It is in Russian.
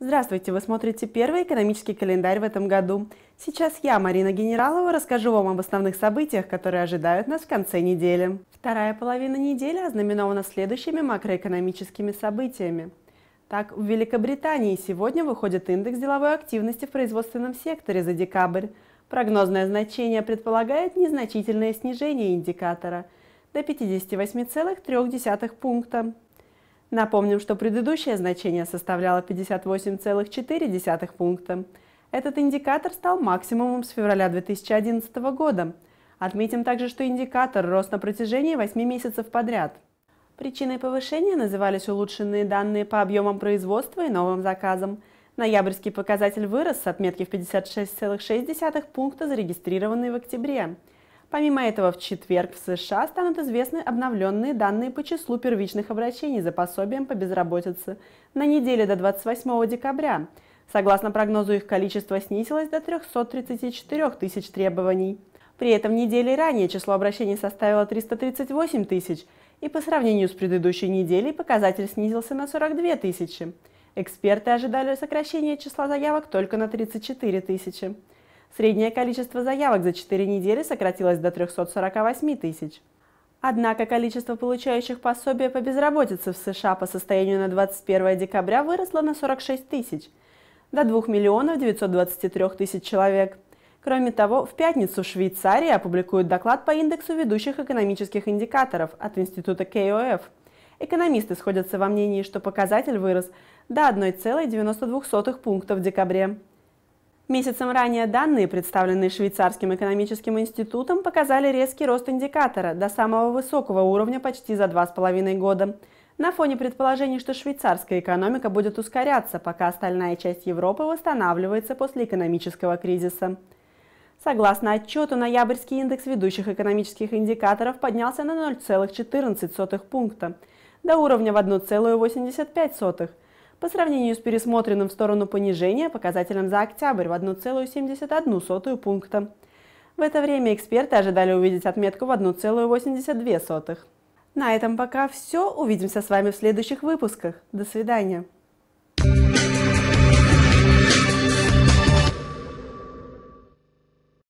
Здравствуйте! Вы смотрите первый экономический календарь в этом году. Сейчас я, Марина Генералова, расскажу вам об основных событиях, которые ожидают нас в конце недели. Вторая половина недели ознаменована следующими макроэкономическими событиями. Так, в Великобритании сегодня выходит индекс деловой активности в производственном секторе за декабрь. Прогнозное значение предполагает незначительное снижение индикатора до 58,3 пункта. Напомним, что предыдущее значение составляло 58,4 пункта. Этот индикатор стал максимумом с февраля 2011 года. Отметим также, что индикатор рос на протяжении 8 месяцев подряд. Причиной повышения назывались улучшенные данные по объемам производства и новым заказам. Ноябрьский показатель вырос с отметки в 56,6 пункта, зарегистрированный в октябре. Помимо этого, в четверг в США станут известны обновленные данные по числу первичных обращений за пособием по безработице на неделе до 28 декабря. Согласно прогнозу, их количество снизилось до 334 тысяч требований. При этом неделей ранее число обращений составило 338 тысяч, и по сравнению с предыдущей неделей показатель снизился на 42 тысячи. Эксперты ожидали сокращения числа заявок только на 34 тысячи. Среднее количество заявок за 4 недели сократилось до 348 тысяч. Однако количество получающих пособие по безработице в США по состоянию на 21 декабря выросло на 46 тысяч, до 2 миллионов 923 тысяч человек. Кроме того, в пятницу в Швейцарии опубликуют доклад по индексу ведущих экономических индикаторов от Института КОФ. Экономисты сходятся во мнении, что показатель вырос до 1,92 пункта в декабре. Месяцем ранее данные, представленные Швейцарским экономическим институтом, показали резкий рост индикатора до самого высокого уровня почти за два с половиной года. На фоне предположений, что швейцарская экономика будет ускоряться, пока остальная часть Европы восстанавливается после экономического кризиса. Согласно отчету, ноябрьский индекс ведущих экономических индикаторов поднялся на 0,14 пункта, до уровня в 1,85 по сравнению с пересмотренным в сторону понижения показателем за октябрь в 1,71 пункта. В это время эксперты ожидали увидеть отметку в 1,82. На этом пока все. Увидимся с вами в следующих выпусках. До свидания.